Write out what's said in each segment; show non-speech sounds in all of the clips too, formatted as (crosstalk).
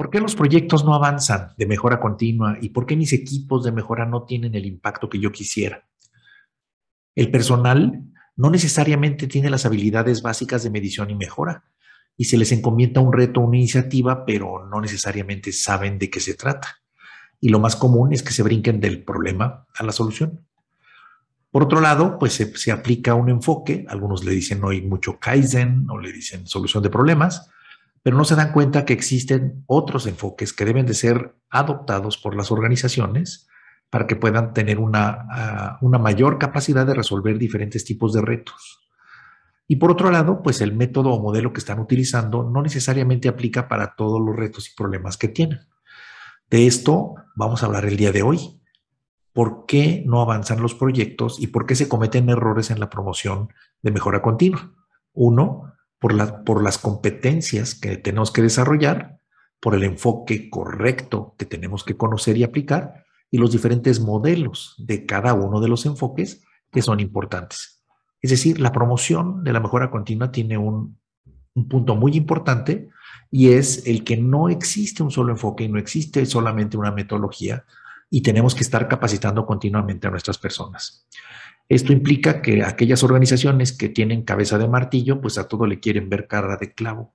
¿Por qué los proyectos no avanzan de mejora continua y por qué mis equipos de mejora no tienen el impacto que yo quisiera? El personal no necesariamente tiene las habilidades básicas de medición y mejora y se les encomienda un reto, una iniciativa, pero no necesariamente saben de qué se trata. Y lo más común es que se brinquen del problema a la solución. Por otro lado, pues se, se aplica un enfoque, algunos le dicen hoy mucho Kaizen o le dicen solución de problemas, pero no se dan cuenta que existen otros enfoques que deben de ser adoptados por las organizaciones para que puedan tener ah, una, mayor capacidad de resolver diferentes tipos de retos. Y por otro lado, pues el método o modelo que están utilizando no necesariamente aplica para todos los retos y problemas que tienen. De esto vamos a hablar el día de hoy. ¿Por qué no avanzan los proyectos y por qué se cometen errores en la promoción de mejora continua? Uno, por, por las competencias que tenemos que desarrollar, por el enfoque correcto que tenemos que conocer y aplicar y los diferentes modelos de cada uno de los enfoques que son importantes. Es decir, la promoción de la mejora continua tiene un, un punto muy importante y es el que no existe un solo enfoque y no existe solamente una metodología y tenemos que estar capacitando continuamente a nuestras personas. Esto implica que aquellas organizaciones que tienen cabeza de martillo, pues a todo le quieren ver cara de clavo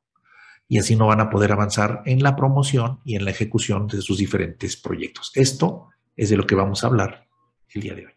y así no van a poder avanzar en la promoción y en la ejecución de sus diferentes proyectos. Esto es de lo que vamos a hablar el día de hoy.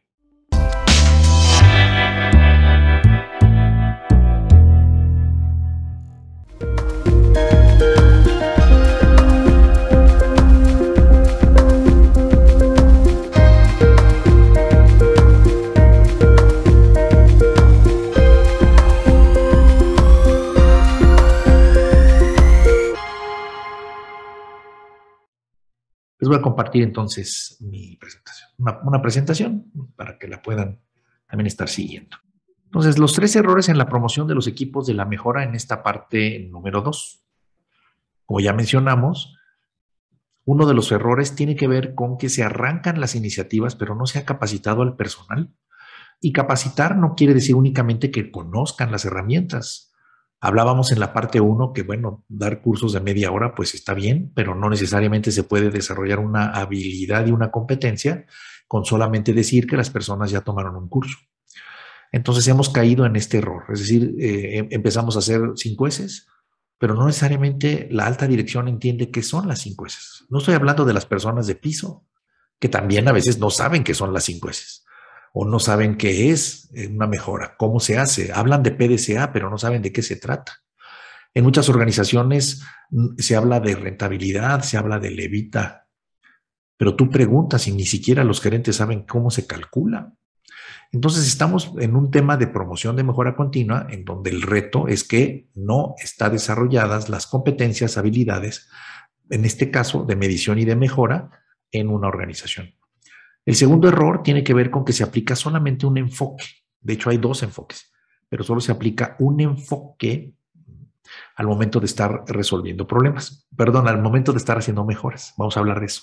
voy a compartir entonces mi presentación, una, una presentación para que la puedan también estar siguiendo. Entonces, los tres errores en la promoción de los equipos de la mejora en esta parte número dos. Como ya mencionamos, uno de los errores tiene que ver con que se arrancan las iniciativas, pero no se ha capacitado al personal. Y capacitar no quiere decir únicamente que conozcan las herramientas, Hablábamos en la parte 1 que, bueno, dar cursos de media hora, pues está bien, pero no necesariamente se puede desarrollar una habilidad y una competencia con solamente decir que las personas ya tomaron un curso. Entonces hemos caído en este error, es decir, eh, em, empezamos a hacer cinco S, pero no necesariamente la alta dirección entiende qué son las cinco S. No estoy hablando de las personas de piso, que también a veces no saben qué son las cinco S o no saben qué es una mejora, cómo se hace. Hablan de PDCA, pero no saben de qué se trata. En muchas organizaciones mm, se habla de rentabilidad, se habla de levita, pero tú preguntas y ni siquiera los gerentes saben cómo se calcula. Entonces estamos en un tema de promoción de mejora continua en donde el reto es que no están desarrolladas las competencias, habilidades, en este caso de medición y de mejora en una organización. El segundo error tiene que ver con que se aplica solamente un enfoque. De hecho, hay dos enfoques, pero solo se aplica un enfoque al momento de estar resolviendo problemas. Perdón, al momento de estar haciendo mejoras. Vamos a hablar de eso.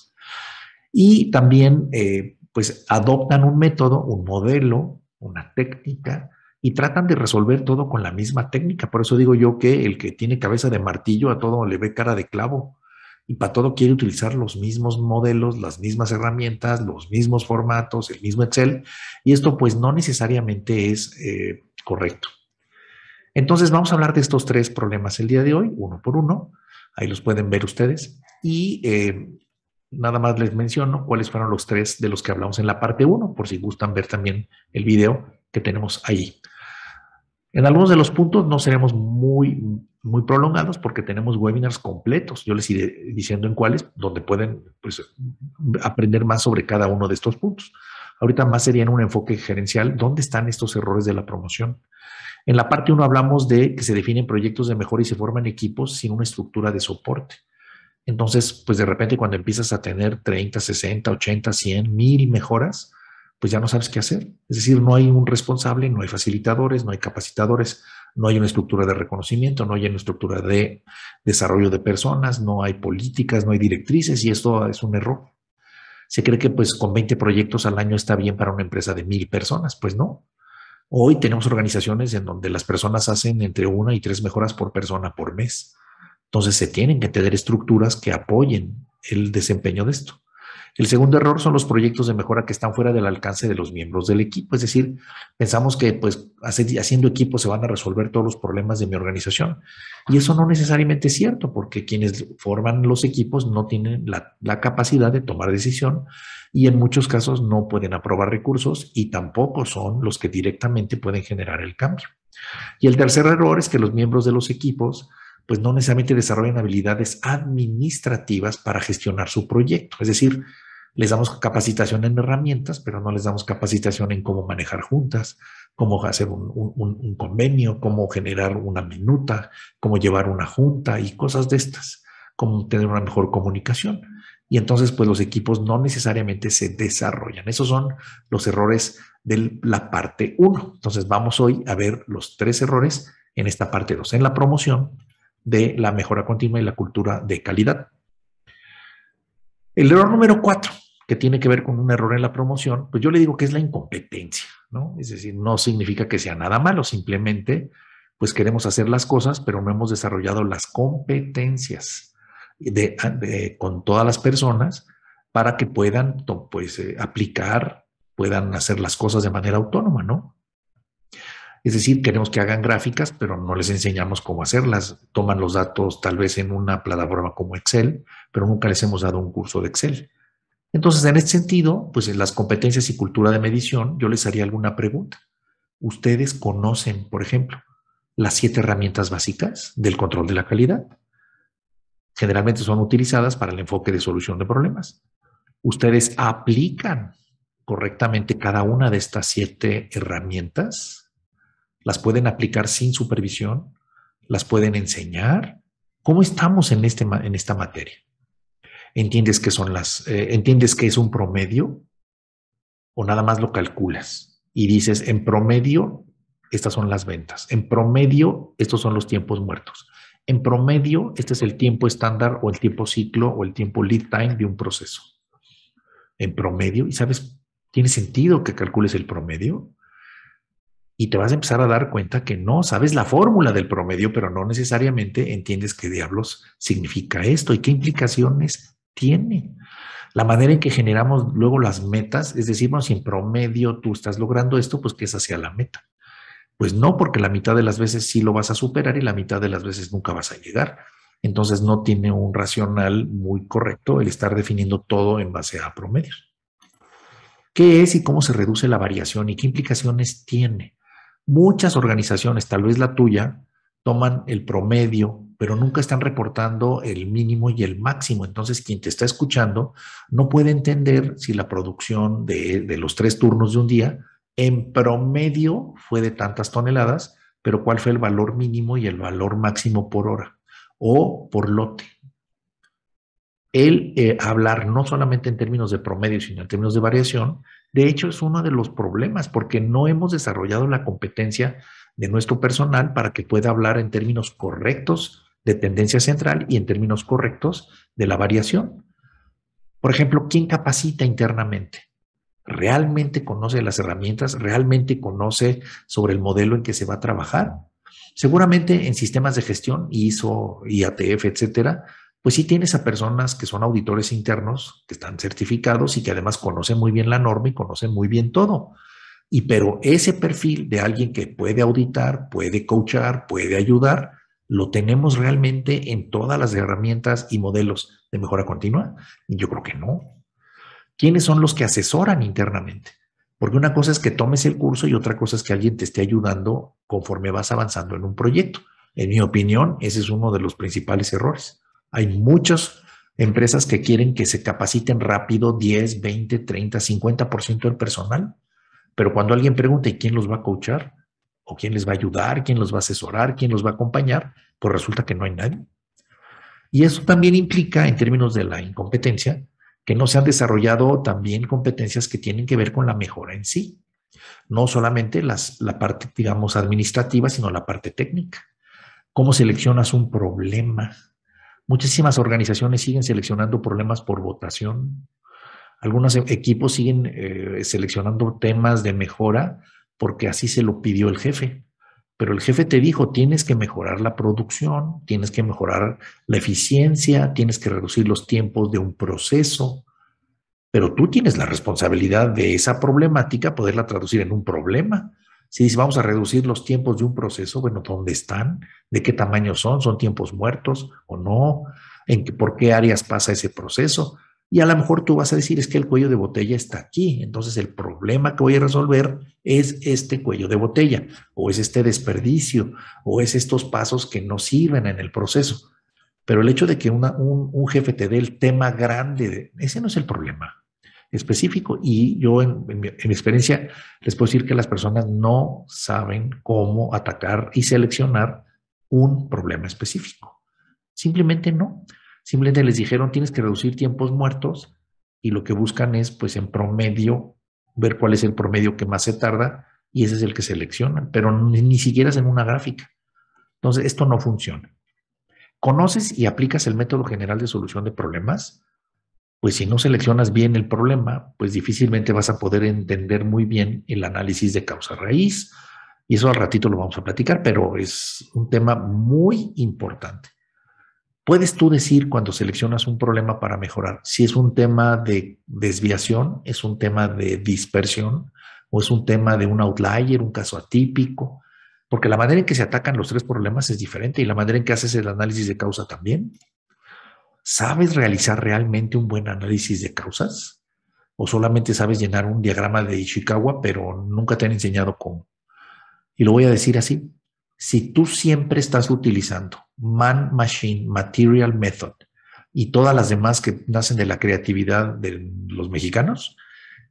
Y también, eh, pues, adoptan un método, un modelo, una técnica, y tratan de resolver todo con la misma técnica. Por eso digo yo que el que tiene cabeza de martillo a todo le ve cara de clavo y para todo quiere utilizar los mismos modelos, las mismas herramientas, los mismos formatos, el mismo Excel, y esto pues no necesariamente es eh, correcto. Entonces vamos a hablar de estos tres problemas el día de hoy, uno por uno, ahí los pueden ver ustedes, y eh, nada más les menciono cuáles fueron los tres de los que hablamos en la parte 1, por si gustan ver también el video que tenemos ahí. En algunos de los puntos no seremos muy muy prolongados porque tenemos webinars completos. Yo les iré diciendo en cuáles, donde pueden pues, aprender más sobre cada uno de estos puntos. Ahorita más sería en un enfoque gerencial, ¿dónde están estos errores de la promoción? En la parte 1 hablamos de que se definen proyectos de mejora y se forman equipos sin una estructura de soporte. Entonces, pues de repente cuando empiezas a tener 30, 60, 80, 100, 1000 mejoras, pues ya no sabes qué hacer. Es decir, no hay un responsable, no hay facilitadores, no hay capacitadores, no hay una estructura de reconocimiento, no hay una estructura de desarrollo de personas, no hay políticas, no hay directrices y esto es un error. Se cree que pues con 20 proyectos al año está bien para una empresa de mil personas, pues no. Hoy tenemos organizaciones en donde las personas hacen entre una y tres mejoras por persona por mes. Entonces se tienen que tener estructuras que apoyen el desempeño de esto. El segundo error son los proyectos de mejora que están fuera del alcance de los miembros del equipo, es decir, pensamos que pues haciendo equipo se van a resolver todos los problemas de mi organización y eso no necesariamente es cierto porque quienes forman los equipos no tienen la, capacidad de tomar decisión y en muchos casos no pueden aprobar recursos y tampoco son los que directamente pueden generar el cambio. Y el tercer error es que los miembros de los equipos pues no necesariamente desarrollan habilidades administrativas para gestionar su proyecto. Es decir, les damos capacitación en herramientas, pero no les damos capacitación en cómo manejar juntas, cómo hacer un, convenio, cómo generar una minuta, cómo llevar una junta y cosas de estas, cómo tener una mejor comunicación. Y entonces, pues los equipos no necesariamente se desarrollan. Esos son los errores de la parte 1. Entonces, vamos hoy a ver los tres errores en esta parte 2, en la promoción de la mejora continua y la cultura de calidad. El error número 4 que tiene que ver con un error en la promoción, pues yo le digo que es la incompetencia, ¿no? Es decir, no significa que sea nada malo, simplemente pues queremos hacer las cosas, pero no hemos desarrollado las competencias con todas las personas para que puedan pues, eh, aplicar, puedan hacer las cosas de manera autónoma, ¿no? Es decir, queremos que hagan gráficas, pero no les enseñamos cómo hacerlas. Toman los datos tal vez en una plataforma como Excel, pero nunca les hemos dado un curso de Excel. Entonces, en este sentido, pues en las competencias y cultura de medición, yo les haría alguna pregunta. ¿Ustedes conocen, por ejemplo, las siete herramientas básicas del control de la calidad? Generalmente son utilizadas para el enfoque de solución de problemas. ¿Ustedes aplican correctamente cada una de estas siete herramientas? ¿Las pueden aplicar sin supervisión? ¿Las pueden enseñar? ¿Cómo estamos en, este, en esta materia? ¿Entiendes que son las, eh, entiendes que es un promedio? ¿O nada más lo calculas? Y dices, en promedio, estas son las ventas. En promedio, estos son los tiempos muertos. En promedio, este es el tiempo estándar o el tiempo ciclo o el tiempo lead time de un proceso. En promedio, y sabes, tiene sentido que calcules el promedio. Y te vas a empezar a dar cuenta que no sabes la fórmula del promedio, pero no necesariamente entiendes qué diablos significa esto y qué implicaciones tiene. La manera en que generamos luego las metas, es decir, si en promedio tú estás logrando esto, pues que esa sea la meta. Pues no, porque la mitad de las veces sí lo vas a superar y la mitad de las veces nunca vas a llegar. Entonces no tiene un racional muy correcto el estar definiendo todo en base a promedios. ¿Qué es y cómo se reduce la variación y qué implicaciones tiene? Muchas organizaciones, tal vez la tuya, toman el promedio pero nunca están reportando el mínimo y el máximo. Entonces, quien te está escuchando no puede entender si la producción de, los tres turnos de un día en promedio fue de tantas toneladas, pero cuál fue el valor mínimo y el valor máximo por hora o por lote. El eh, hablar no solamente en términos de promedio, sino en términos de variación, de hecho es uno de los problemas porque no hemos desarrollado la competencia de nuestro personal para que pueda hablar en términos correctos dependencia central y en términos correctos de la variación. Por ejemplo, ¿quién capacita internamente? ¿Realmente conoce las herramientas? ¿Realmente conoce sobre el modelo en que se va a trabajar? Seguramente en sistemas de gestión, ISO, IATF, etcétera, pues sí tienes a personas que son auditores internos, que están certificados y que además conocen muy bien la norma y conocen muy bien todo. Y pero ese perfil de alguien que puede auditar, puede coachar, puede ayudar, lo tenemos realmente en todas las herramientas y modelos de mejora continua? yo creo que no. ¿Quiénes son los que asesoran internamente? Porque una cosa es que tomes el curso y otra cosa es que alguien te esté ayudando conforme vas avanzando en un proyecto. En mi opinión, ese es uno de los principales errores. Hay muchas empresas que quieren que se capaciten rápido 10, 20, 30, 50% del personal, pero cuando alguien pregunta, ¿y quién los va a coachar? o quién les va a ayudar, quién los va a asesorar, quién los va a acompañar, pues resulta que no hay nadie. Y eso también implica, en términos de la incompetencia, que no se han desarrollado también competencias que tienen que ver con la mejora en sí. No solamente la parte, digamos, administrativa, sino la parte técnica. ¿Cómo seleccionas un problema? Muchísimas organizaciones siguen seleccionando problemas por votación. Algunos equipos siguen eh, seleccionando temas de mejora porque así se lo pidió el jefe. Pero el jefe te dijo, tienes que mejorar la producción, tienes que mejorar la eficiencia, tienes que reducir los tiempos de un proceso, pero tú tienes la responsabilidad de esa problemática, poderla traducir en un problema. Si dices, vamos a reducir los tiempos de un proceso, bueno, ¿dónde están? ¿De qué tamaño son? ¿Son tiempos muertos o no? ¿En qué, ¿Por qué áreas pasa ese proceso? Y a lo mejor tú vas a decir es que el cuello de botella está aquí, entonces el problema que voy a resolver es este cuello de botella, o es este desperdicio, o es estos pasos que no sirven en el proceso. Pero el hecho de que un, jefe te dé el tema grande, ese no es el problema específico. Y yo en mi experiencia les puedo decir que las personas no saben cómo atacar y seleccionar un problema específico. Simplemente no. Simplemente les dijeron tienes que reducir tiempos muertos y lo que buscan es, pues, en promedio, ver cuál es el promedio que más se tarda y ese es el que seleccionan, pero ni, siquiera es en una gráfica. Entonces, esto no funciona. ¿Conoces y aplicas el método general de solución de problemas? Pues si no seleccionas bien el problema, pues difícilmente vas a poder entender muy bien el análisis de causa-raíz. Y eso al ratito lo vamos a platicar, pero es un tema muy importante puedes tú decir cuando seleccionas un problema para mejorar si es un tema de desviación, es un tema de dispersión o es un tema de un outlier, un caso atípico, porque la manera en que se atacan los tres problemas es diferente y la manera en que haces el análisis de causa también. ¿Sabes realizar realmente un buen análisis de causas? ¿O solamente sabes llenar un diagrama de Ishikawa, pero nunca te han enseñado cómo? Y lo voy a decir así, si tú siempre estás utilizando Man Machine Material Method y todas las demás que nacen de la creatividad de los mexicanos,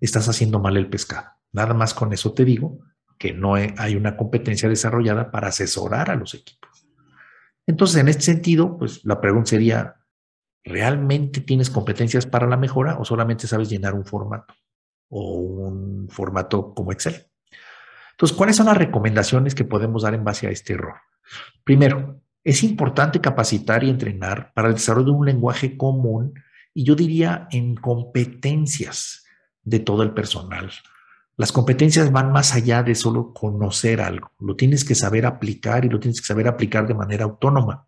estás haciendo mal el pescado. Nada más con eso te digo que no hay una competencia desarrollada para asesorar a los equipos. Entonces, en este sentido, pues la pregunta sería, ¿realmente tienes competencias para la mejora o solamente sabes llenar un formato o un formato como Excel? Entonces, ¿cuáles son las recomendaciones que podemos dar en base a este error? Primero, es importante capacitar y entrenar para el desarrollo de un lenguaje común y yo diría en competencias de todo el personal. Las competencias van más allá de solo conocer algo, lo tienes que saber aplicar y lo tienes que saber aplicar de manera autónoma.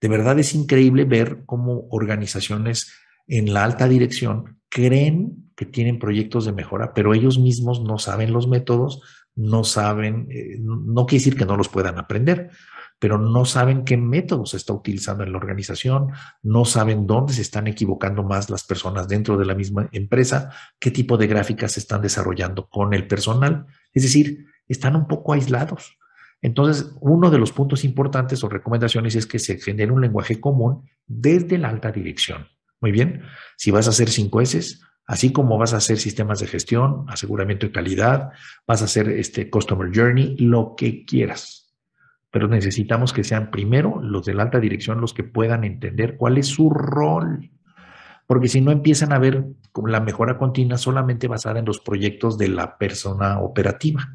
De verdad es increíble ver cómo organizaciones en la alta dirección creen que tienen proyectos de mejora, pero ellos mismos no saben los métodos, no saben, eh, no quiere decir que no los puedan aprender, pero no saben qué método se está utilizando en la organización, no saben dónde se están equivocando más las personas dentro de la misma empresa, qué tipo de gráficas se están desarrollando con el personal. Es decir, están un poco aislados. Entonces, uno de los puntos importantes o recomendaciones es que se genere un lenguaje común desde la alta dirección. Muy bien, si vas a hacer 5 S, Así como vas a hacer sistemas de gestión, aseguramiento de calidad, vas a hacer este customer journey, lo que quieras. Pero necesitamos que sean primero los de la alta dirección los que puedan entender cuál es su rol. Porque si no empiezan a ver la mejora continua solamente basada en los proyectos de la persona operativa,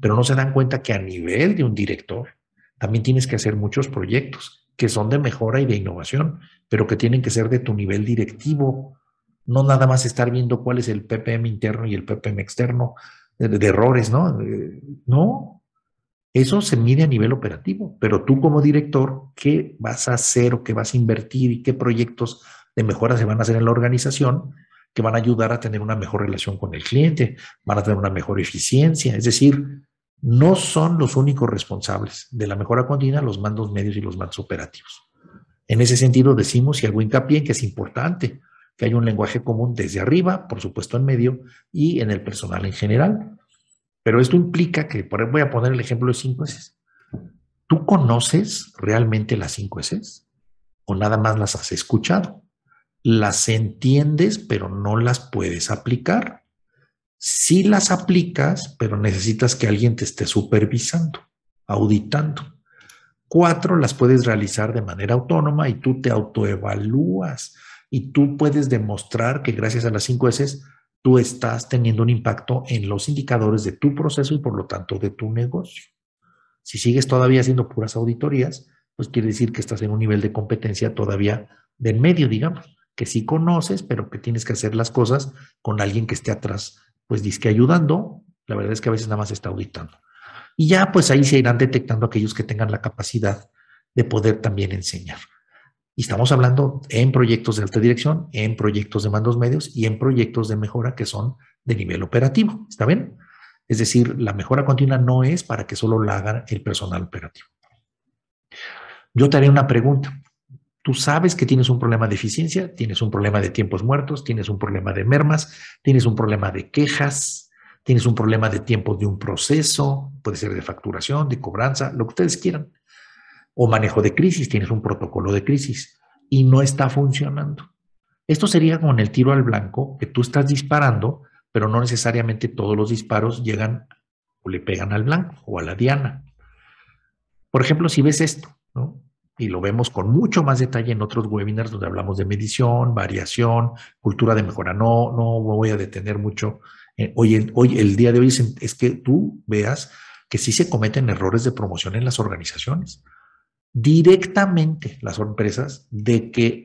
pero no se dan cuenta que a nivel de un director también tienes que hacer muchos proyectos que son de mejora y de innovación, pero que tienen que ser de tu nivel directivo no nada más estar viendo cuál es el PPM interno y el PPM externo de, errores, ¿no? Eh, no, eso se mide a nivel operativo, pero tú como director, ¿qué vas a hacer o qué vas a invertir y qué proyectos de mejora se van a hacer en la organización que van a ayudar a tener una mejor relación con el cliente, van a tener una mejor eficiencia? Es decir, no son los únicos responsables de la mejora continua los mandos medios y los mandos operativos. En ese sentido decimos y hago hincapié en que es importante que hay un lenguaje común desde arriba, por supuesto en medio y en el personal en general. Pero esto implica que, por voy a poner el ejemplo de cinco S. ¿Tú conoces realmente las cinco S? ¿O nada más las has escuchado? Las entiendes, pero no las puedes aplicar. Sí las aplicas, pero necesitas que alguien te esté supervisando, auditando. Cuatro, las puedes realizar de manera autónoma y tú te autoevalúas y tú puedes demostrar que gracias a las cinco S tú estás teniendo un impacto en los indicadores de tu proceso y por lo tanto de tu negocio. Si sigues todavía haciendo puras auditorías, pues quiere decir que estás en un nivel de competencia todavía de medio, digamos, que sí conoces, pero que tienes que hacer las cosas con alguien que esté atrás, pues disque ayudando. La verdad es que a veces nada más está auditando. Y ya pues ahí se irán detectando aquellos que tengan la capacidad de poder también enseñar. Y estamos hablando en proyectos de alta dirección, en proyectos de mandos medios y en proyectos de mejora que son de nivel operativo. ¿Está bien? Es decir, la mejora continua no es para que solo la haga el personal operativo. Yo te haré una pregunta. Tú sabes que tienes un problema de eficiencia, tienes un problema de tiempos muertos, tienes un problema de mermas, tienes un problema de quejas, tienes un problema de tiempo de un proceso, puede ser de facturación, de cobranza, lo que ustedes quieran o manejo de crisis, tienes un protocolo de crisis y no está funcionando. Esto sería con el tiro al blanco, que tú estás disparando, pero no necesariamente todos los disparos llegan o le pegan al blanco o a la diana. Por ejemplo, si ves esto, y lo vemos con mucho más detalle en otros webinars donde hablamos de medición, variación, cultura de mejora. No, no voy a detener mucho. Eh, hoy, el, hoy, el día de hoy es, es que tú veas que sí se cometen errores de promoción en las organizaciones directamente las empresas de que,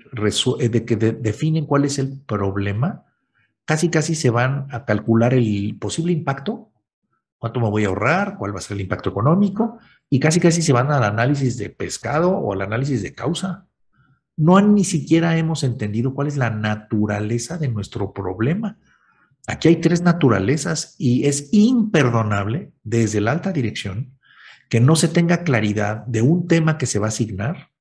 eh, de que definen cuál es el problema, casi casi se van a calcular el posible impacto, cuánto me voy a ahorrar, cuál va a ser el impacto económico, y casi casi se van al análisis de pescado o al análisis de causa. No ni siquiera hemos entendido cuál es la naturaleza de nuestro problema. Aquí hay tres naturalezas y es imperdonable desde la alta dirección que no se tenga claridad de un tema que se va a asignar,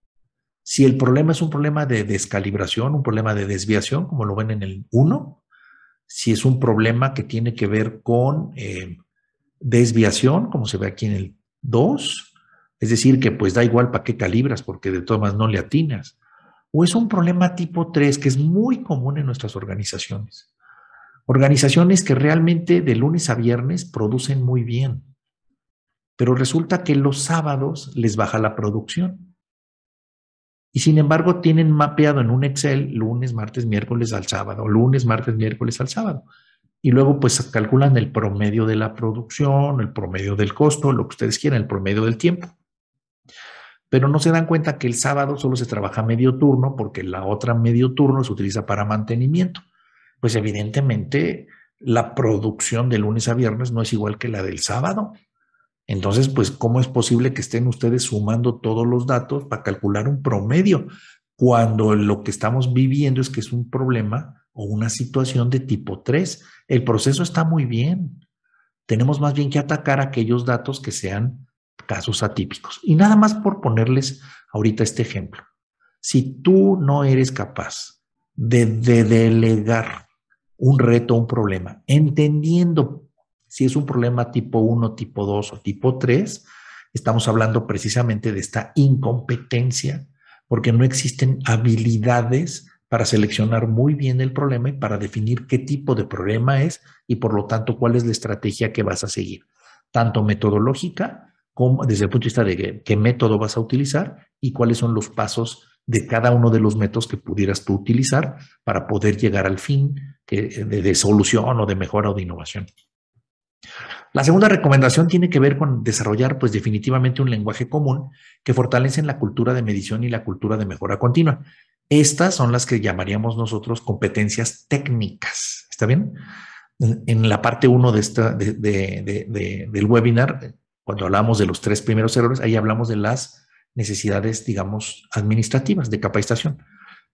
si el problema es un problema de descalibración, un problema de desviación, como lo ven en el 1, si es un problema que tiene que ver con eh, desviación, como se ve aquí en el 2, es decir, que pues da igual para qué calibras, porque de todas no le atinas, o es un problema tipo 3, que es muy común en nuestras organizaciones. Organizaciones que realmente de lunes a viernes producen muy bien, pero resulta que los sábados les baja la producción. Y sin embargo, tienen mapeado en un Excel lunes, martes, miércoles al sábado, lunes, martes, miércoles al sábado. Y luego, pues calculan el promedio de la producción, el promedio del costo, lo que ustedes quieran, el promedio del tiempo. Pero no se dan cuenta que el sábado solo se trabaja medio turno porque la otra medio turno se utiliza para mantenimiento. Pues evidentemente la producción de lunes a viernes no es igual que la del sábado. Entonces, pues, ¿cómo es posible que estén ustedes sumando todos los datos para calcular un promedio cuando lo que estamos viviendo es que es un problema o una situación de tipo 3? El proceso está muy bien. Tenemos más bien que atacar aquellos datos que sean casos atípicos. Y nada más por ponerles ahorita este ejemplo. Si tú no eres capaz de, de delegar un reto, un problema, entendiendo si es un problema tipo 1, tipo 2 o tipo 3, estamos hablando precisamente de esta incompetencia, porque no existen habilidades para seleccionar muy bien el problema y para definir qué tipo de problema es y por lo tanto cuál es la estrategia que vas a seguir, tanto metodológica como desde el punto de vista de qué método vas a utilizar y cuáles son los pasos de cada uno de los métodos que pudieras tú utilizar para poder llegar al fin de, de solución o de mejora o de innovación. La segunda recomendación tiene que ver con desarrollar, pues definitivamente, un lenguaje común que fortalece la cultura de medición y la cultura de mejora continua. Estas son las que llamaríamos nosotros competencias técnicas. ¿Está bien? En la parte uno del webinar, cuando hablamos de los tres primeros errores, ahí hablamos de las necesidades, digamos, administrativas de capacitación.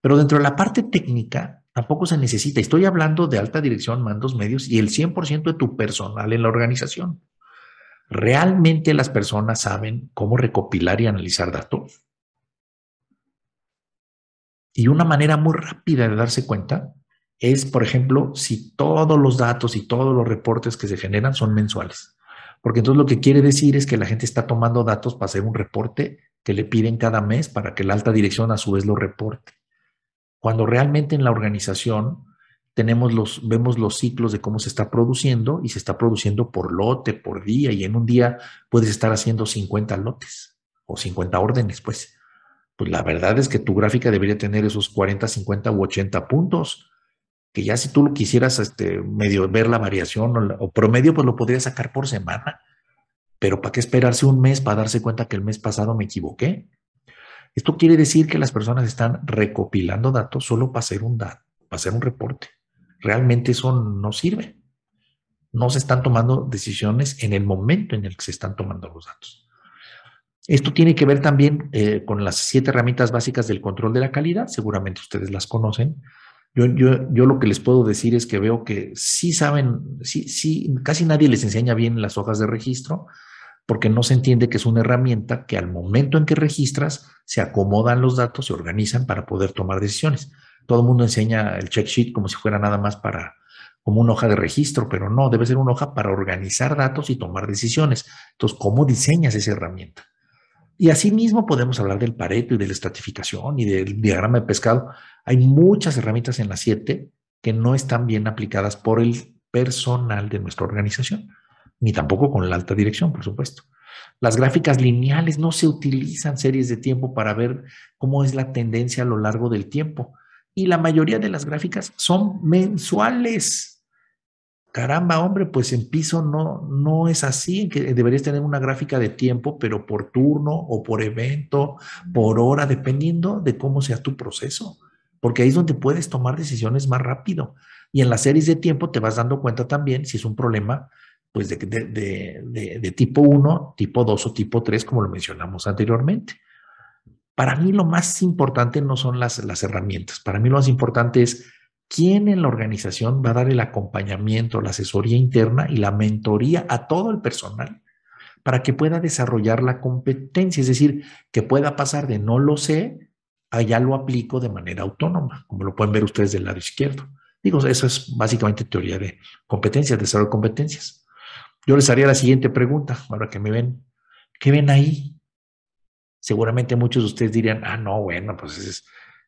Pero dentro de la parte técnica, tampoco se necesita. Estoy hablando de alta dirección, mandos medios y el 100% de tu personal en la organización. ¿Realmente las personas saben cómo recopilar y analizar datos? Y una manera muy rápida de darse cuenta es, por ejemplo, si todos los datos y todos los reportes que se generan son mensuales. Porque entonces lo que quiere decir es que la gente está tomando datos para hacer un reporte que le piden cada mes para que la alta dirección a su vez lo reporte cuando realmente en la organización tenemos los, vemos los ciclos de cómo se está produciendo y se está produciendo por lote, por día, y en un día puedes estar haciendo 50 lotes o 50 órdenes, pues. Pues la verdad es que tu gráfica debería tener esos 40, 50 u 80 puntos, que ya si tú lo quisieras este, medio ver la variación o, o promedio, pues lo podrías sacar por semana. Pero ¿para qué esperarse un mes para darse cuenta que el mes pasado me equivoqué? Esto quiere decir que las personas están recopilando datos solo para hacer un, dato, para hacer un reporte. Realmente eso no sirve. No se están tomando decisiones en el momento en el que se están tomando los datos. Esto tiene que ver también eh, con las siete herramientas básicas del control de la calidad. Seguramente ustedes las conocen. Yo, lo que les puedo decir es que veo que sí saben, sí, sí, casi nadie les enseña bien las hojas de registro, porque no se entiende que es una herramienta que al momento en que registras se acomodan los datos, se organizan para poder tomar decisiones. Todo el mundo enseña el check sheet como si fuera nada más para como una hoja de registro, pero no, debe ser una hoja para organizar datos y tomar decisiones. Entonces, ¿cómo diseñas esa herramienta? Y asimismo podemos hablar del Pareto y de la estratificación y del diagrama de pescado. Hay muchas herramientas en las siete que no están bien aplicadas por el personal de nuestra organización ni tampoco con la alta dirección, por supuesto. Las gráficas lineales no se utilizan series de tiempo para ver cómo es la tendencia a lo largo del tiempo. Y la mayoría de las gráficas son mensuales. Caramba, hombre, pues en piso no, no es así, que deberías tener una gráfica de tiempo, pero por turno o por evento, por hora, dependiendo de cómo sea tu proceso, porque ahí es donde puedes tomar decisiones más rápido. Y en las series de tiempo te vas dando cuenta también si es un problema pues de, de, de, tipo 1, tipo 2 o tipo 3, como lo mencionamos anteriormente. Para mí lo más importante no son las, las herramientas, para mí lo más importante es quién en la organización va a dar el acompañamiento, la asesoría interna y la mentoría a todo el personal para que pueda desarrollar la competencia, es decir, que pueda pasar de no lo sé a ya lo aplico de manera autónoma, como lo pueden ver ustedes del lado izquierdo. Digo, eso es básicamente teoría de competencias, desarrollo de competencias. Yo les haría la siguiente pregunta, ahora que me ven. ¿Qué ven ahí? Seguramente muchos de ustedes dirían, ah, no, bueno, pues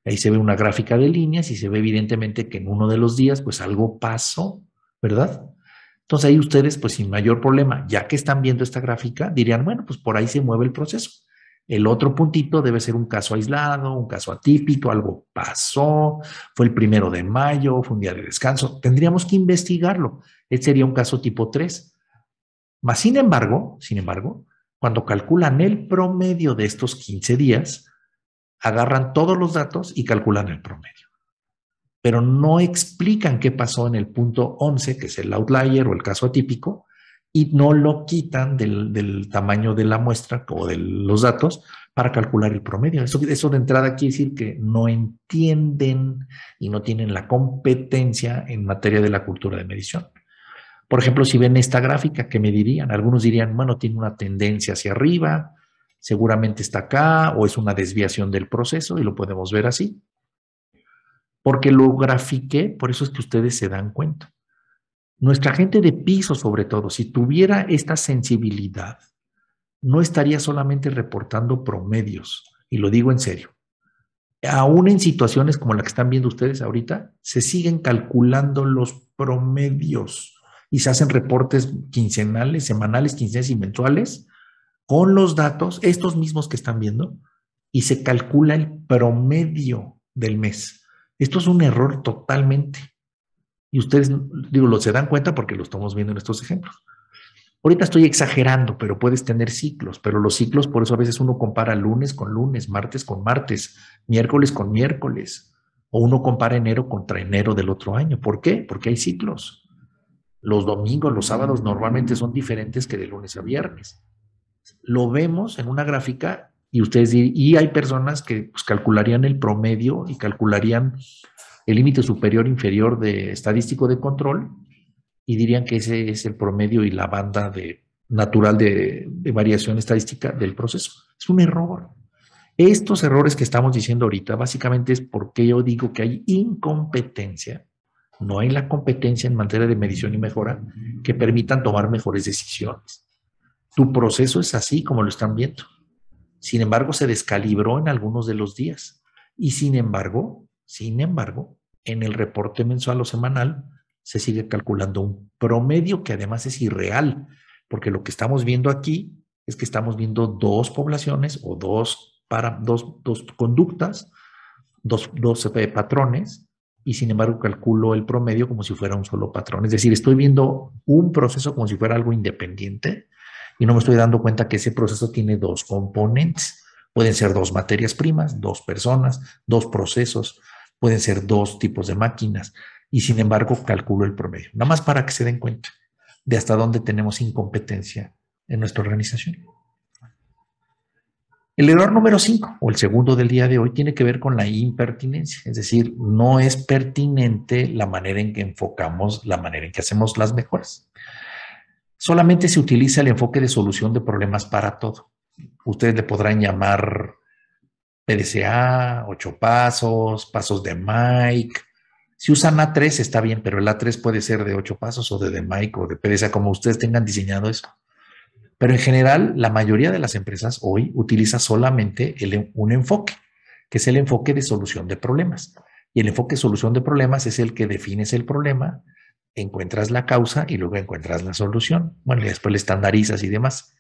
ahí se ve una gráfica de líneas y se ve evidentemente que en uno de los días, pues algo pasó, ¿verdad? Entonces ahí ustedes, pues sin mayor problema, ya que están viendo esta gráfica, dirían, bueno, pues por ahí se mueve el proceso. El otro puntito debe ser un caso aislado, un caso atípico, algo pasó, fue el primero de mayo, fue un día de descanso. Tendríamos que investigarlo. Este sería un caso tipo 3. Mas, sin embargo, sin embargo, cuando calculan el promedio de estos 15 días, agarran todos los datos y calculan el promedio. Pero no explican qué pasó en el punto 11, que es el outlier o el caso atípico, y no lo quitan del, tamaño de la muestra o de los datos para calcular el promedio. Eso, eso de entrada quiere decir que no entienden y no tienen la competencia en materia de la cultura de medición. Por ejemplo, si ven esta gráfica, ¿qué me dirían? Algunos dirían, bueno, tiene una tendencia hacia arriba, seguramente está acá o es una desviación del proceso y lo podemos ver así. Porque lo grafiqué, por eso es que ustedes se dan cuenta. Nuestra gente de piso, sobre todo, si tuviera esta sensibilidad, no estaría solamente reportando promedios, y lo digo en serio. Aún en situaciones como la que están viendo ustedes ahorita, se siguen calculando los promedios y se hacen reportes quincenales, semanales, quincenales y mensuales con los datos, estos mismos que están viendo, y se calcula el promedio del mes. Esto es un error totalmente. Y ustedes, digo, lo se dan cuenta porque lo estamos viendo en estos ejemplos. Ahorita estoy exagerando, pero puedes tener ciclos, pero los ciclos, por eso a veces uno compara lunes con lunes, martes con martes, miércoles con miércoles, o uno compara enero contra enero del otro año. ¿Por qué? Porque hay ciclos. Los domingos, los sábados normalmente son diferentes que de lunes a viernes. Lo vemos en una gráfica y ustedes y hay personas que pues, calcularían el promedio y calcularían el límite superior inferior de estadístico de control y dirían que ese es el promedio y la banda de, natural de, de variación estadística del proceso. Es un error. Estos errores que estamos diciendo ahorita básicamente es porque yo digo que hay incompetencia no hay la competencia en materia de medición y mejora que permitan tomar mejores decisiones. Tu proceso es así como lo están viendo. Sin embargo, se descalibró en algunos de los días. Y sin embargo, sin embargo, en el reporte mensual o semanal se sigue calculando un promedio que además es irreal, porque lo que estamos viendo aquí es que estamos viendo dos poblaciones o dos, para, dos, conductas, dos, dos eh, patrones y sin embargo calculo el promedio como si fuera un solo patrón. Es decir, estoy viendo un proceso como si fuera algo independiente y no me estoy dando cuenta que ese proceso tiene dos componentes. Pueden ser dos materias primas, dos personas, dos procesos, pueden ser dos tipos de máquinas y sin embargo calculo el promedio. Nada más para que se den cuenta de hasta dónde tenemos incompetencia en nuestra organización. El error número 5 o el segundo del día de hoy tiene que ver con la impertinencia, es decir, no es pertinente la manera en que enfocamos, la manera en que hacemos las mejoras. Solamente se utiliza el enfoque de solución de problemas para todo. Ustedes le podrán llamar PDCA, ocho pasos, pasos de Mike. Si usan A3 está bien, pero el A3 puede ser de ocho pasos o de, de Mike o de PDCA, como ustedes tengan diseñado eso. Pero en general, la mayoría de las empresas hoy utiliza solamente un enfoque, que es el enfoque de solución de problemas. Y el enfoque de solución de problemas es el que defines el problema, encuentras la causa y luego encuentras la solución. Bueno, y después le estandarizas y demás.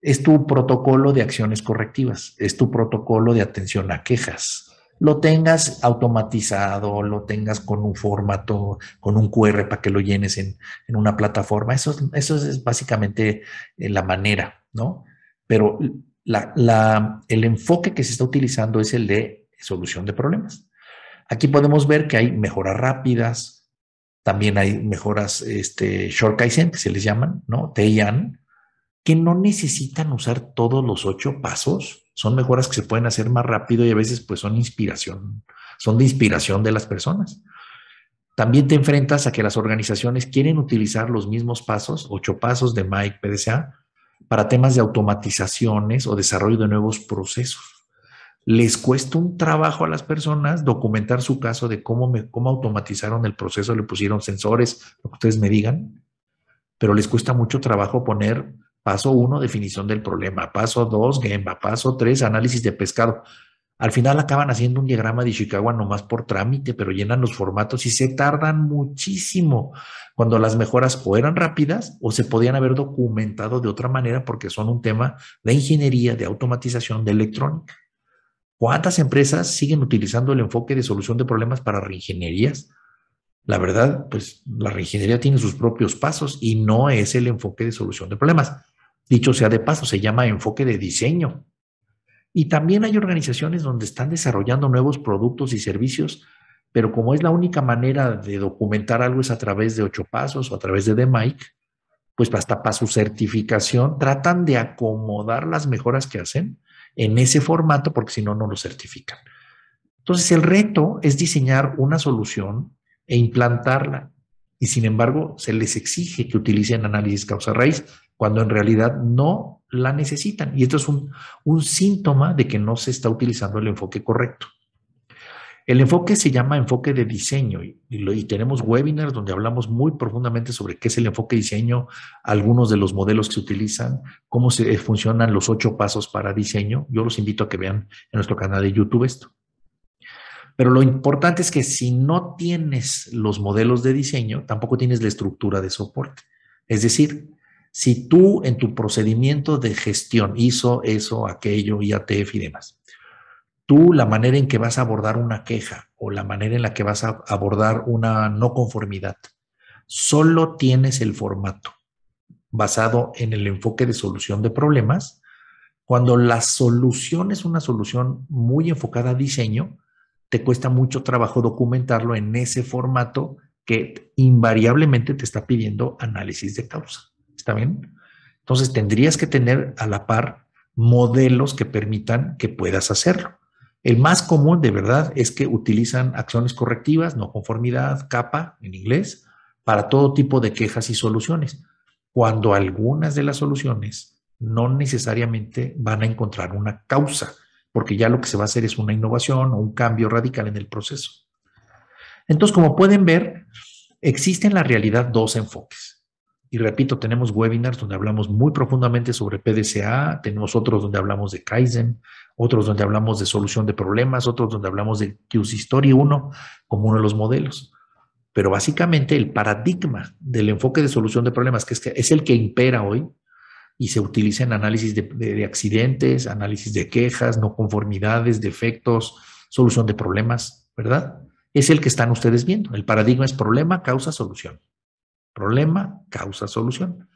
Es tu protocolo de acciones correctivas, es tu protocolo de atención a quejas, lo tengas automatizado, lo tengas con un formato, con un QR para que lo llenes en, una plataforma. Eso es, básicamente eh, la manera, ¿no? Pero la, el enfoque que se está utilizando es el de solución de problemas. Aquí podemos ver que hay mejoras rápidas, también hay mejoras este, short kaizen, que se les llaman, ¿no? Teian, que no necesitan usar todos los ocho pasos. Son mejoras que se pueden hacer más rápido y a veces pues son inspiración, son de inspiración de las personas. También te enfrentas a que las organizaciones quieren utilizar los mismos pasos, ocho pasos de Mike PDCA, para temas de automatizaciones o desarrollo de nuevos procesos. Les cuesta un trabajo a las personas documentar su caso de cómo, me, cómo automatizaron el proceso, le pusieron sensores, lo que ustedes me digan, pero les cuesta mucho trabajo poner Paso 1, definición del problema. Paso 2, Gemba. Paso 3, análisis de pescado. Al final acaban haciendo un diagrama de no nomás por trámite, pero llenan los formatos y se tardan muchísimo cuando las mejoras o eran rápidas o se podían haber documentado de otra manera porque son un tema de ingeniería, de automatización, de electrónica. ¿Cuántas empresas siguen utilizando el enfoque de solución de problemas para reingenierías? La verdad, pues la reingeniería tiene sus propios pasos y no es el enfoque de solución de problemas. Dicho sea de paso, se llama enfoque de diseño. Y también hay organizaciones donde están desarrollando nuevos productos y servicios, pero como es la única manera de documentar algo es a través de ocho pasos o a través de DMIC, pues hasta para su certificación tratan de acomodar las mejoras que hacen en ese formato porque si no, no lo certifican. Entonces el reto es diseñar una solución e implantarla y sin embargo se les exige que utilicen análisis causa raíz cuando en realidad no la necesitan. Y esto es un, síntoma de que no se está utilizando el enfoque correcto. El enfoque se llama enfoque de diseño y, tenemos webinars donde hablamos muy profundamente sobre qué es el enfoque de diseño, algunos de los modelos que se utilizan, cómo se eh, funcionan los ocho pasos para diseño. Yo los invito a que vean en nuestro canal de YouTube esto. Pero lo importante es que si no tienes los modelos de diseño, tampoco tienes la estructura de soporte. Es decir, si tú en tu procedimiento de gestión hizo eso, aquello, IATF y demás, tú la manera en que vas a abordar una queja o la manera en la que vas a abordar una no conformidad, solo tienes el formato basado en el enfoque de solución de problemas. Cuando la solución es una solución muy enfocada a diseño, te cuesta mucho trabajo documentarlo en ese formato que invariablemente te está pidiendo análisis de causa. También, Entonces tendrías que tener a la par modelos que permitan que puedas hacerlo. El más común de verdad es que utilizan acciones correctivas, no conformidad, capa en inglés, para todo tipo de quejas y soluciones, cuando algunas de las soluciones no necesariamente van a encontrar una causa, porque ya lo que se va a hacer es una innovación o un cambio radical en el proceso. Entonces, como pueden ver, existen en la realidad dos enfoques y repito, tenemos webinars donde hablamos muy profundamente sobre PDCA, tenemos otros donde hablamos de Kaizen, otros donde hablamos de solución de problemas, otros donde hablamos de QC Story 1 como uno de los modelos. Pero básicamente el paradigma del enfoque de solución de problemas, que es, el que impera hoy y se utiliza en análisis de accidentes, análisis de quejas, no conformidades, defectos, solución de problemas, ¿verdad? Es el que están ustedes viendo. El paradigma es problema, causa, solución. Problema, causa, solución.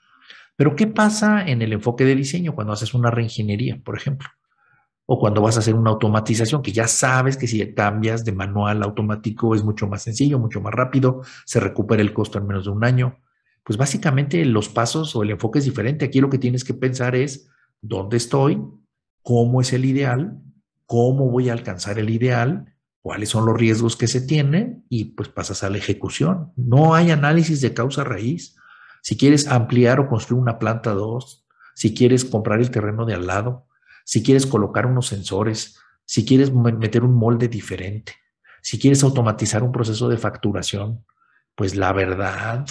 Pero ¿qué pasa en el enfoque de diseño cuando haces una reingeniería, por ejemplo? O cuando vas a hacer una automatización, que ya sabes que si cambias de manual a automático es mucho más sencillo, mucho más rápido, se recupera el costo en menos de un año. Pues básicamente los pasos o el enfoque es diferente. Aquí lo que tienes que pensar es dónde estoy, cómo es el ideal, cómo voy a alcanzar el ideal cuáles son los riesgos que se tienen y pues pasas a la ejecución. No hay análisis de causa raíz. Si quieres ampliar o construir una planta 2, si quieres comprar el terreno de al lado, si quieres colocar unos sensores, si quieres meter un molde diferente, si quieres automatizar un proceso de facturación, pues la verdad,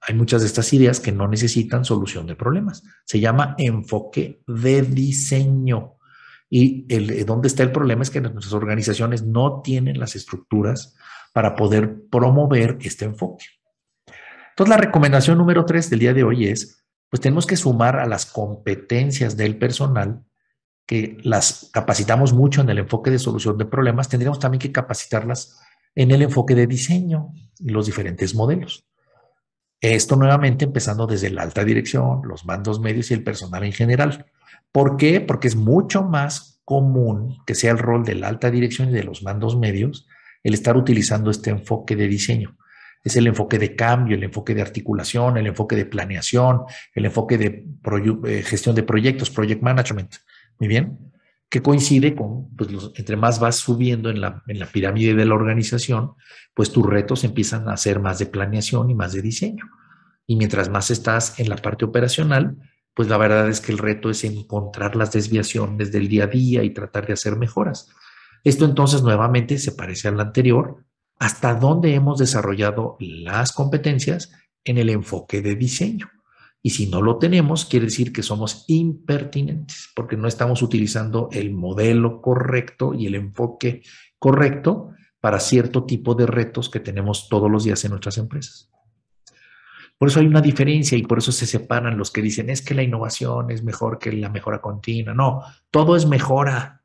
hay muchas de estas ideas que no necesitan solución de problemas. Se llama enfoque de diseño. Y el, eh, donde está el problema es que nuestras organizaciones no tienen las estructuras para poder promover este enfoque. Entonces, la recomendación número tres del día de hoy es, pues tenemos que sumar a las competencias del personal, que las capacitamos mucho en el enfoque de solución de problemas, tendríamos también que capacitarlas en el enfoque de diseño y los diferentes modelos. Esto nuevamente empezando desde la alta dirección, los mandos medios y el personal en general. ¿Por qué? Porque es mucho más común que sea el rol de la alta dirección y de los mandos medios el estar utilizando este enfoque de diseño. Es el enfoque de cambio, el enfoque de articulación, el enfoque de planeación, el enfoque de eh, gestión de proyectos, project management. Muy bien que coincide con, pues los, entre más vas subiendo en la, en la pirámide de la organización, pues tus retos empiezan a ser más de planeación y más de diseño. Y mientras más estás en la parte operacional, pues la verdad es que el reto es encontrar las desviaciones del día a día y tratar de hacer mejoras. Esto entonces nuevamente se parece al anterior, hasta dónde hemos desarrollado las competencias en el enfoque de diseño. Y si no lo tenemos, quiere decir que somos impertinentes, porque no estamos utilizando el modelo correcto y el enfoque correcto para cierto tipo de retos que tenemos todos los días en nuestras empresas. Por eso hay una diferencia y por eso se separan los que dicen es que la innovación es mejor que la mejora continua. No, todo es mejora.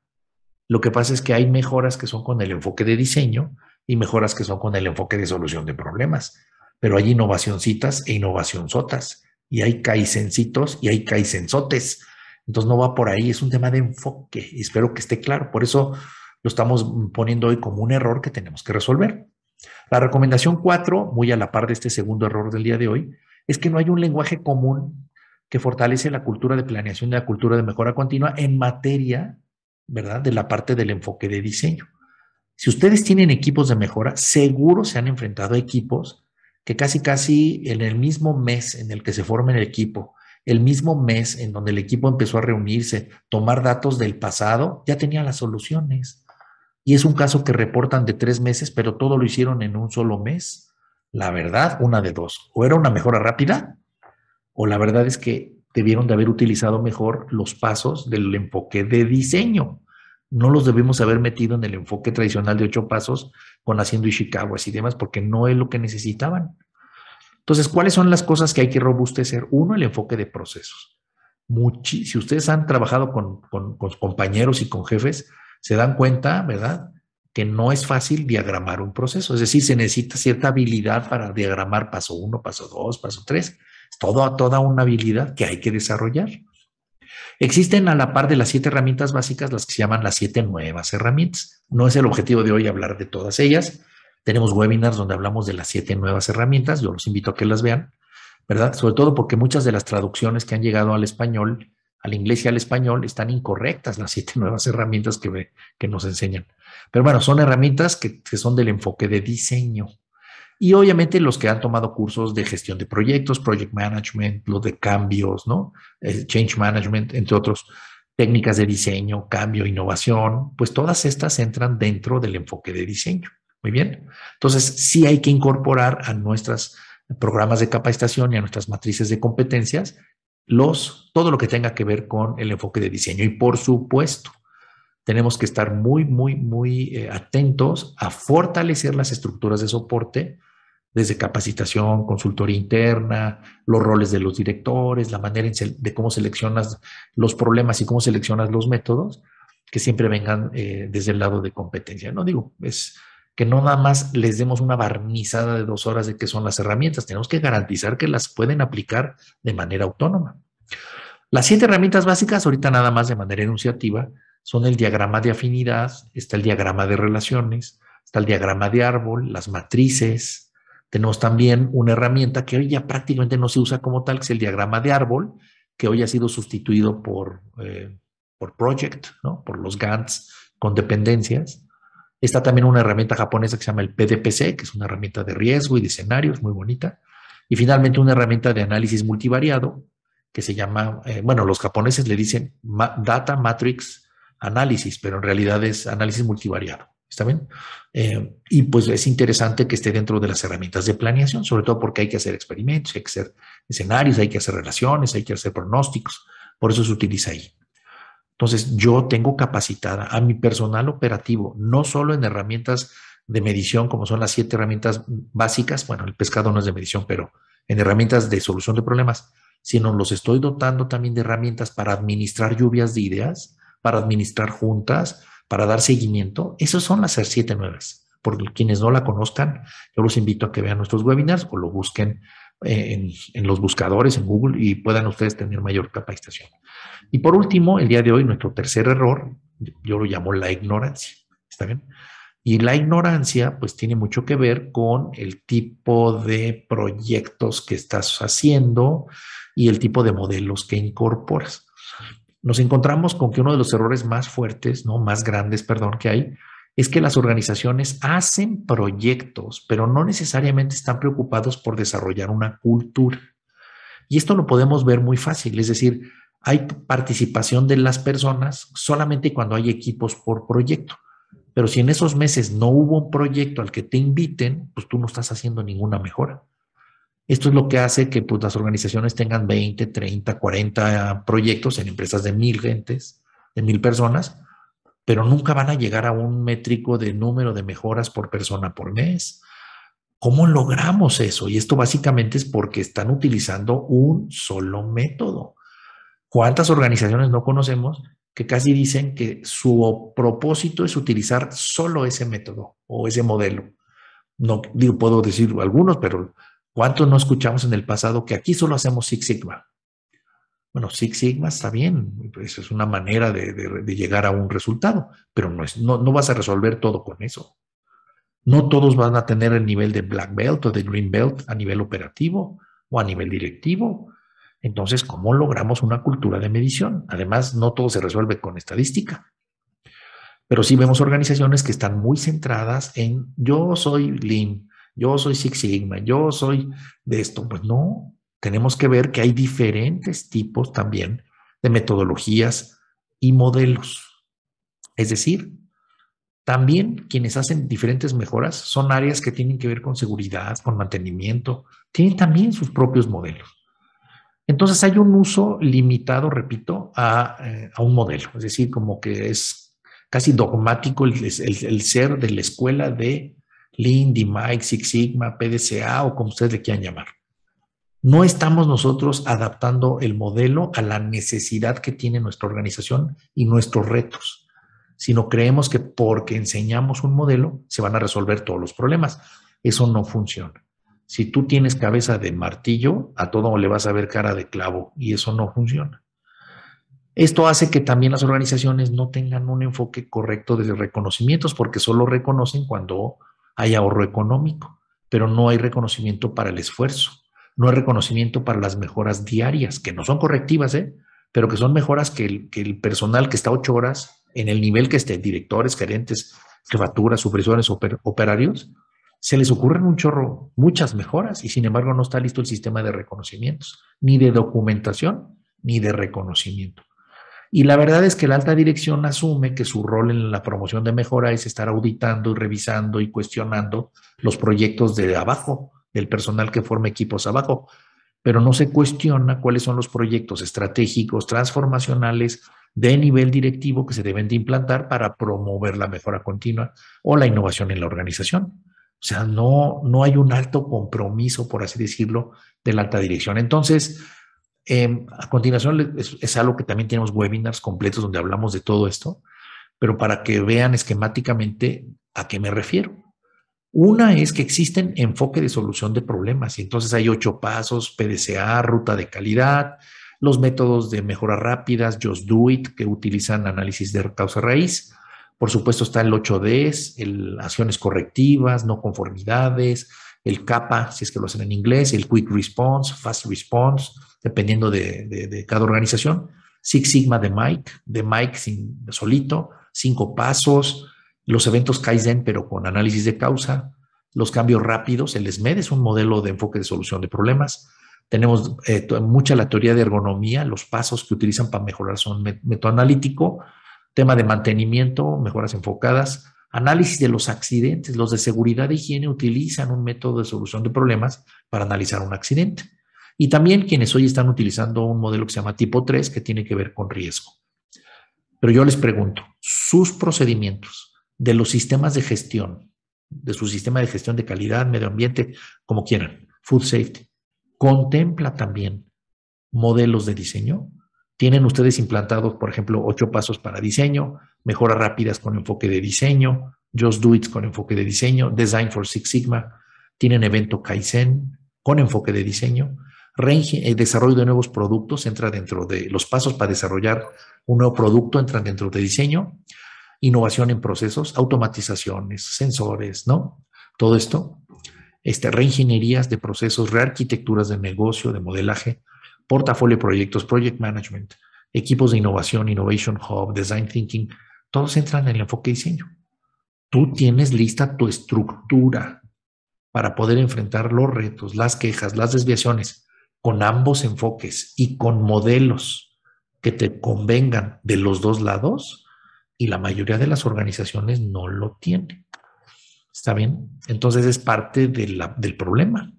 Lo que pasa es que hay mejoras que son con el enfoque de diseño y mejoras que son con el enfoque de solución de problemas, pero hay innovación citas e innovación sotas y hay caicencitos y hay caicenzotes. Entonces no va por ahí, es un tema de enfoque espero que esté claro. Por eso lo estamos poniendo hoy como un error que tenemos que resolver. La recomendación cuatro, muy a la par de este segundo error del día de hoy, es que no hay un lenguaje común que fortalece la cultura de planeación y la cultura de mejora continua en materia, ¿verdad?, de la parte del enfoque de diseño. Si ustedes tienen equipos de mejora, seguro se han enfrentado a equipos que casi casi en el mismo mes en el que se forma el equipo, el mismo mes en donde el equipo empezó a reunirse, tomar datos del pasado, ya tenía las soluciones. Y es un caso que reportan de tres meses, pero todo lo hicieron en un solo mes. La verdad, una de dos. O era una mejora rápida, o la verdad es que debieron de haber utilizado mejor los pasos del enfoque de diseño no los debemos haber metido en el enfoque tradicional de ocho pasos con haciendo Ishikawas y demás, porque no es lo que necesitaban. Entonces, ¿cuáles son las cosas que hay que robustecer? Uno, el enfoque de procesos. si ustedes han trabajado con, con, compañeros y con jefes, se dan cuenta, ¿verdad? Que no es fácil diagramar un proceso. Es decir, se necesita cierta habilidad para diagramar paso uno, paso dos, paso tres. Es toda una habilidad que hay que desarrollar. Existen a la par de las siete herramientas básicas las que se llaman las siete nuevas herramientas. No es el objetivo de hoy hablar de todas ellas. Tenemos webinars donde hablamos de las siete nuevas herramientas. Yo los invito a que las vean, ¿verdad? Sobre todo porque muchas de las traducciones que han llegado al español, al inglés y al español, están incorrectas las siete (laughs) nuevas herramientas que, nos enseñan. Pero bueno, son herramientas que, que son del enfoque de diseño. Y obviamente los que han tomado cursos de gestión de proyectos, project management, los de cambios, ¿no? Eh, change management, entre otros, técnicas de diseño, cambio, innovación, pues todas estas entran dentro del enfoque de diseño. Muy bien. Entonces, sí hay que incorporar a nuestros programas de capacitación y a nuestras matrices de competencias los, todo lo que tenga que ver con el enfoque de diseño. Y por supuesto, tenemos que estar muy, muy, muy eh, atentos a fortalecer las estructuras de soporte desde capacitación, consultoría interna, los roles de los directores, la manera de cómo seleccionas los problemas y cómo seleccionas los métodos, que siempre vengan eh, desde el lado de competencia. No digo, es que no nada más les demos una barnizada de dos horas de qué son las herramientas, tenemos que garantizar que las pueden aplicar de manera autónoma. Las siete herramientas básicas, ahorita nada más de manera enunciativa, son el diagrama de afinidad, está el diagrama de relaciones, está el diagrama de árbol, las matrices, tenemos también una herramienta que hoy ya prácticamente no se usa como tal, que es el diagrama de árbol, que hoy ha sido sustituido por, eh, por Project, por los GANs con dependencias. Está también una herramienta japonesa que se llama el PDPC, que es una herramienta de riesgo y de escenarios muy bonita. Y finalmente una herramienta de análisis multivariado que se llama, eh, bueno, los japoneses le dicen Data Matrix Analysis, pero en realidad es análisis multivariado. ¿Está bien? Eh, y pues es interesante que esté dentro de las herramientas de planeación, sobre todo porque hay que hacer experimentos, hay que hacer escenarios, hay que hacer relaciones, hay que hacer pronósticos. Por eso se utiliza ahí. Entonces, yo tengo capacitada a mi personal operativo, no solo en herramientas de medición, como son las siete herramientas básicas, bueno, el pescado no es de medición, pero en herramientas de solución de problemas, sino los estoy dotando también de herramientas para administrar lluvias de ideas, para administrar juntas, para dar seguimiento, esas son las siete nuevas. Por quienes no la conozcan, yo los invito a que vean nuestros webinars o lo busquen eh, en, los buscadores, en Google, y puedan ustedes tener mayor capacitación. Y por último, el día de hoy, nuestro tercer error, yo lo llamo la ignorancia. ¿Está bien? Y la ignorancia, pues, tiene mucho que ver con el tipo de proyectos que estás haciendo y el tipo de modelos que incorporas nos encontramos con que uno de los errores más fuertes, ¿no? más grandes, perdón, que hay, es que las organizaciones hacen proyectos, pero no necesariamente están preocupados por desarrollar una cultura. Y esto lo podemos ver muy fácil, es decir, hay participación de las personas solamente cuando hay equipos por proyecto. Pero si en esos meses no hubo un proyecto al que te inviten, pues tú no estás haciendo ninguna mejora. Esto es lo que hace que pues, las organizaciones tengan 20, 30, 40 proyectos en empresas de mil gentes, de mil personas, pero nunca van a llegar a un métrico de número de mejoras por persona por mes. ¿Cómo logramos eso? Y esto básicamente es porque están utilizando un solo método. ¿Cuántas organizaciones no conocemos que casi dicen que su propósito es utilizar solo ese método o ese modelo? No puedo decir algunos, pero ¿Cuánto no escuchamos en el pasado que aquí solo hacemos Six Sigma? Bueno, Six Sigma está bien, eso pues, es una manera de, llegar a un resultado, pero no, no, vas a resolver todo con eso. No todos van a tener el nivel de Black Belt o de Green Belt a nivel operativo o a nivel directivo. Entonces, ¿cómo logramos una cultura de medición? Además, no todo se resuelve con estadística. Pero sí vemos organizaciones que están muy centradas en yo soy Lean, yo soy Six Sigma, yo soy de esto. Pues no, tenemos que ver que hay diferentes tipos también de metodologías y modelos. Es decir, también quienes hacen diferentes mejoras son áreas que tienen que ver con seguridad, con mantenimiento, tienen también sus propios modelos. Entonces hay un uso limitado, repito, a, eh, un modelo, es decir, como que es casi dogmático el ser de la escuela de Lindy, Mike, Six Sigma, PDCA o como ustedes le quieran llamar. No estamos nosotros adaptando el modelo a la necesidad que tiene nuestra organización y nuestros retos, sino creemos que porque enseñamos un modelo se van a resolver todos los problemas. Eso no funciona. Si tú tienes cabeza de martillo, a todo le vas a ver cara de clavo y eso no funciona. Esto hace que también las organizaciones no tengan un enfoque correcto de reconocimientos porque solo reconocen cuando hay ahorro económico, pero no hay reconocimiento para el esfuerzo, no hay reconocimiento para las mejoras diarias, que no son correctivas, ¿eh? pero que son mejoras que el, personal que está ocho horas en el nivel que esté, directores, gerentes, jefaturas, supervisores, operarios, se les ocurren un chorro, muchas mejoras y sin embargo no está listo el sistema de reconocimientos, ni de documentación, ni de reconocimiento. Y la verdad es que la alta dirección asume que su rol en la promoción de mejora es estar auditando y revisando y cuestionando los proyectos de abajo, del personal que forma equipos abajo, pero no se cuestiona cuáles son los proyectos estratégicos, transformacionales de nivel directivo que se deben de implantar para promover la mejora continua o la innovación en la organización. O sea, no, no hay un alto compromiso, por así decirlo, de la alta dirección. Entonces, Em, a continuación es, algo que también tenemos webinars completos donde hablamos de todo esto, pero para que vean esquemáticamente a qué me refiero. Una es que existen enfoque de solución de problemas y entonces hay ocho pasos, PDCA, ruta de calidad, los métodos de mejora rápidas, Just Do It, que utilizan análisis de causa raíz. Por supuesto está el 8D, acciones correctivas, no conformidades, el CAPA, si es que lo hacen en inglés, el Quick Response, Fast Response, dependiendo de, cada organización. Six Sigma de Mike, de Mike sin, solito, cinco pasos, los eventos Kaizen, pero con análisis de causa, los cambios rápidos, el SMED es un modelo de enfoque de solución de problemas. Tenemos eh, mucha la teoría de ergonomía, los pasos que utilizan para mejorar son analítico, tema de mantenimiento, mejoras enfocadas, análisis de los accidentes, los de seguridad e higiene utilizan un método de solución de problemas para analizar un accidente y también quienes hoy están utilizando un modelo que se llama tipo 3 que tiene que ver con riesgo. Pero yo les pregunto, sus procedimientos de los sistemas de gestión, de su sistema de gestión de calidad, medio ambiente, como quieran, food safety, contempla también modelos de diseño. Tienen ustedes implantados, por ejemplo, ocho pasos para diseño, mejoras rápidas con enfoque de diseño, Just Do It con enfoque de diseño, Design for Six Sigma, tienen evento Kaizen con enfoque de diseño el eh, desarrollo de nuevos productos, entra dentro de los pasos para desarrollar un nuevo producto, entran dentro de diseño, innovación en procesos, automatizaciones, sensores, ¿no? Todo esto, este, reingenierías de procesos, rearquitecturas de negocio, de modelaje, portafolio de proyectos, project management, equipos de innovación, innovation hub, design thinking, todos entran en el enfoque de diseño. Tú tienes lista tu estructura para poder enfrentar los retos, las quejas, las desviaciones con ambos enfoques y con modelos que te convengan de los dos lados y la mayoría de las organizaciones no lo tienen. ¿Está bien? Entonces es parte del problema.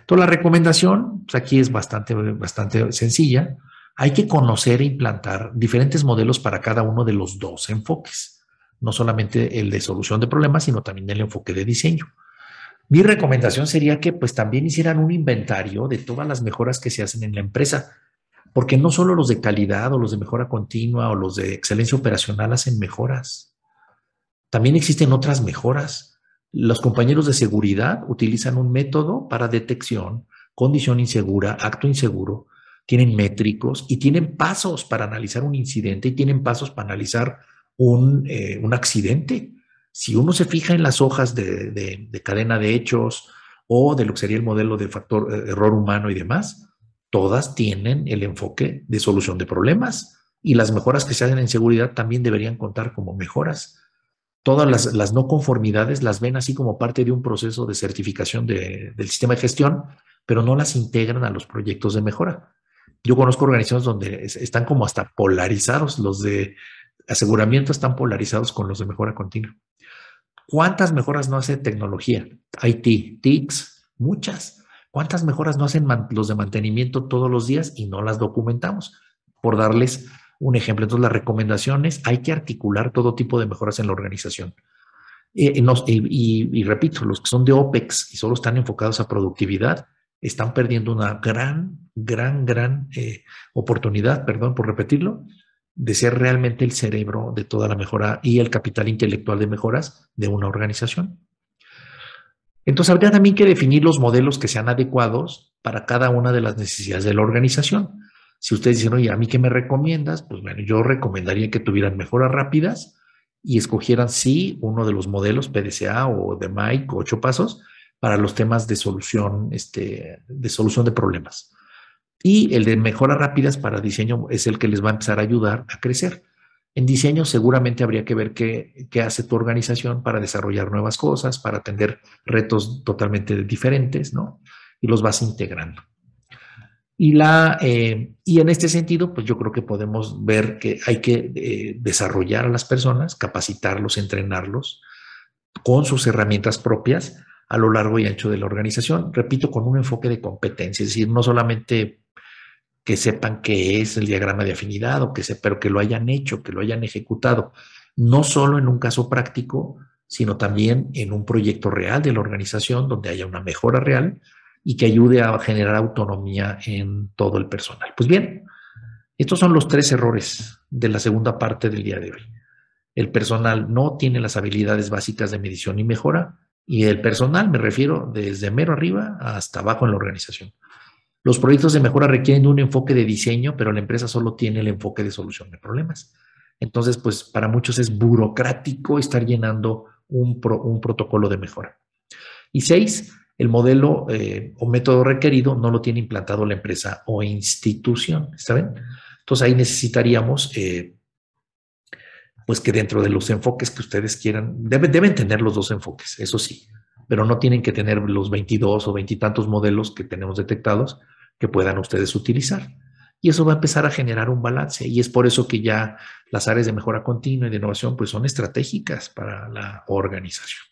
Entonces la recomendación pues, aquí es bastante, bastante sencilla. Hay que conocer e implantar diferentes modelos para cada uno de los dos enfoques, no solamente el de solución de problemas, sino también el enfoque de diseño. Mi recomendación sería que pues también hicieran un inventario de todas las mejoras que se hacen en la empresa, porque no solo los de calidad o los de mejora continua o los de excelencia operacional hacen mejoras. También existen otras mejoras. Los compañeros de seguridad utilizan un método para detección, condición insegura, acto inseguro, tienen métricos y tienen pasos para analizar un incidente y tienen pasos para analizar un, eh, un accidente. Si uno se fija en las hojas de, cadena de hechos o de lo que sería el modelo de factor eh, error humano y demás, todas tienen el enfoque de solución de problemas y las mejoras que se hacen en seguridad también deberían contar como mejoras. Todas las, no conformidades las ven así como parte de un proceso de certificación del sistema de gestión, pero no las integran a los proyectos de mejora. Yo conozco organizaciones donde están como hasta polarizados, los de aseguramiento están polarizados con los de mejora continua. ¿Cuántas mejoras no hace tecnología? IT, TICs, muchas. ¿Cuántas mejoras no hacen los de mantenimiento todos los días y no las documentamos? Por darles un ejemplo, entonces las recomendaciones, hay que articular todo tipo de mejoras en la organización. Eh, eh, y, repito, los que son de OPEX y solo están enfocados a productividad, están perdiendo una gran, gran, gran eh, oportunidad, perdón por repetirlo, de ser realmente el cerebro de toda la mejora y el capital intelectual de mejoras de una organización. Entonces habría también que definir los modelos que sean adecuados para cada una de las necesidades de la organización. Si ustedes dicen, oye, ¿a mí qué me recomiendas? Pues bueno, yo recomendaría que tuvieran mejoras rápidas y escogieran sí uno de los modelos PDCA o de Mike o ocho pasos para los temas de solución, este, de solución de problemas. Y el de mejoras rápidas para diseño es el que les va a empezar a ayudar a crecer. En diseño seguramente habría que ver qué, qué, hace tu organización para desarrollar nuevas cosas, para atender retos totalmente diferentes, ¿no? Y los vas integrando. Y, la, eh, y en este sentido, pues yo creo que podemos ver que hay que eh, desarrollar a las personas, capacitarlos, entrenarlos con sus herramientas propias a lo largo y ancho de la organización, repito, con un enfoque de competencia, es decir, no solamente que sepan qué es el diagrama de afinidad o que se, pero que lo hayan hecho, que lo hayan ejecutado, no solo en un caso práctico, sino también en un proyecto real de la organización donde haya una mejora real y que ayude a generar autonomía en todo el personal. Pues bien, estos son los tres errores de la segunda parte del día de hoy. El personal no tiene las habilidades básicas de medición y mejora, y el personal me refiero desde mero arriba hasta abajo en la organización. Los proyectos de mejora requieren un enfoque de diseño, pero la empresa solo tiene el enfoque de solución de problemas. Entonces, pues para muchos es burocrático estar llenando un, protocolo de mejora. Y seis, el modelo eh, o método requerido no lo tiene implantado la empresa o institución, ¿está bien? Entonces ahí necesitaríamos, eh, pues que dentro de los enfoques que ustedes quieran, deben tener los dos enfoques, eso sí, pero no tienen que tener los 22 o 20 tantos modelos que tenemos detectados que puedan ustedes utilizar. Y eso va a empezar a generar un balance. Y es por eso que ya las áreas de mejora continua y de innovación pues, son estratégicas para la organización.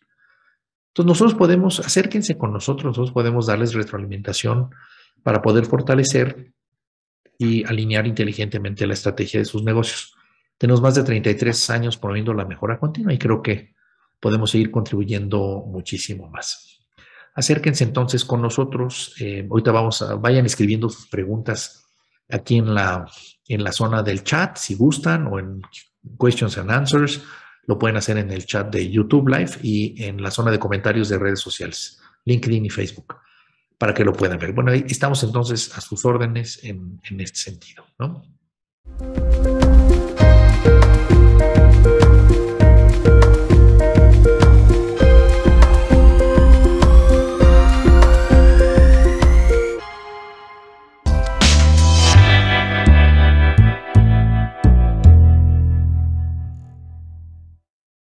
Entonces nosotros podemos, acérquense con nosotros, nosotros podemos darles retroalimentación para poder fortalecer y alinear inteligentemente la estrategia de sus negocios. Tenemos más de 33 años promoviendo la mejora continua y creo que podemos seguir contribuyendo muchísimo más. Acérquense entonces con nosotros. Eh, ahorita vamos a, vayan escribiendo sus preguntas aquí en la, en la zona del chat, si gustan, o en questions and answers. Lo pueden hacer en el chat de YouTube Live y en la zona de comentarios de redes sociales, LinkedIn y Facebook, para que lo puedan ver. Bueno, estamos entonces a sus órdenes en, este sentido, ¿no?